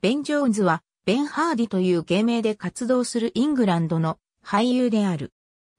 ベン・ジョーンズは、ベン・ハーディという芸名で活動するイングランドの俳優である。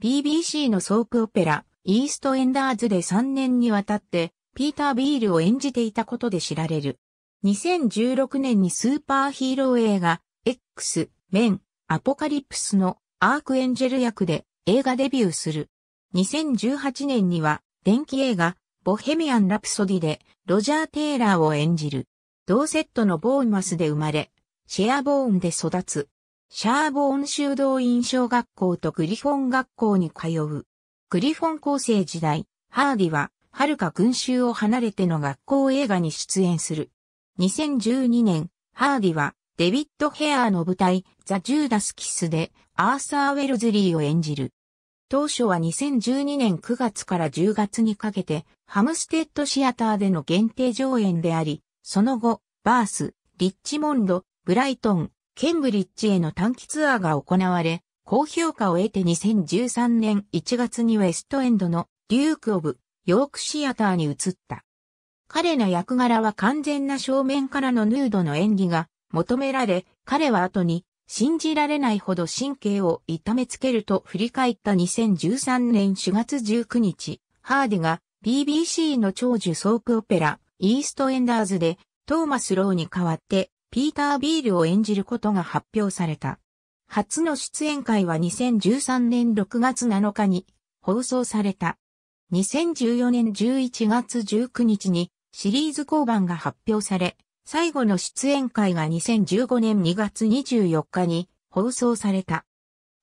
BBC のソープオペラ、イーストエンダーズで3年にわたって、ピーター・ビールを演じていたことで知られる。2016年にスーパーヒーロー映画、X、メン、アポカリプスのアークエンジェル役で映画デビューする。2018年には、電気映画、ボヘミアン・ラプソディでロジャー・テイラーを演じる。同セットのボーンマスで生まれ、シェアボーンで育つ。シャーボーン修道院小学校とグリフォン学校に通う。グリフォン高生時代、ハーディは、遥か群衆を離れての学校映画に出演する。2012年、ハーディは、デビッド・ヘアーの舞台、ザ・ジューダス・キスで、アーサー・ウェルズリーを演じる。当初は2012年9月から10月にかけて、ハムステッドシアターでの限定上演であり、その後、バース、リッチモンド、ブライトン、ケンブリッジへの短期ツアーが行われ、高評価を得て2013年1月にウェストエンドのデューク・オブ・ヨークシアターに移った。彼の役柄は完全な正面からのヌードの演技が求められ、彼は後に信じられないほど神経を痛めつけると振り返った2013年4月19日、ハーディが BBC の長寿ソープオペラ、イーストエンダーズでトーマス・ローに代わってピーター・ビールを演じることが発表された。初の出演会は2013年6月7日に放送された。2014年11月19日にシリーズ降板が発表され、最後の出演会が2015年2月24日に放送された。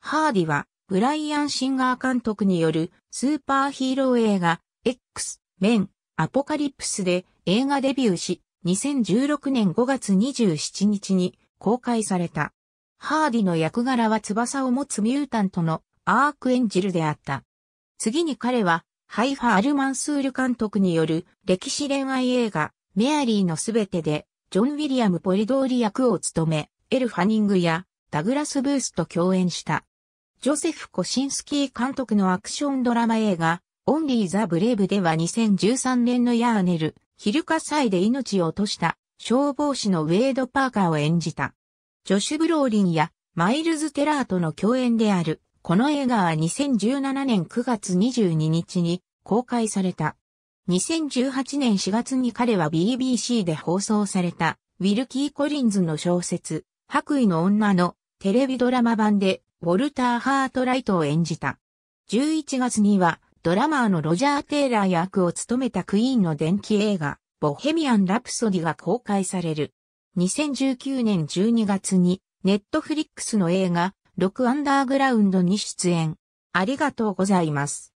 ハーディはブライアン・シンガー監督によるスーパーヒーロー映画 X、メン、アポカリプスで映画デビューし、2016年5月27日に公開された。ハーディの役柄は翼を持つミュータントのアークエンジルであった。次に彼は、ハイファ・アルマンスール監督による歴史恋愛映画、メアリーのすべてで、ジョン・ウィリアム・ポリドーリ役を務め、エル・ファニングやダグラス・ブースと共演した。ジョセフ・コシンスキー監督のアクションドラマ映画、オンリー・ザ・ブレイブでは2013年のヤーネル、昼火災で命を落とした消防士のウェイド・パーカーを演じた。ジョシュ・ブローリンやマイルズ・テラーとの共演である、この映画は2017年9月22日に公開された。2018年4月に彼は BBC で放送された、ウィルキー・コリンズの小説、白衣の女のテレビドラマ版で、ウォルター・ハートライトを演じた。11月には、ドラマーのロジャー・テイラー役を務めたクイーンの電気映画、ボヘミアン・ラプソディが公開される。2019年12月に、ネットフリックスの映画、ロックアンダーグラウンドに出演。ありがとうございます。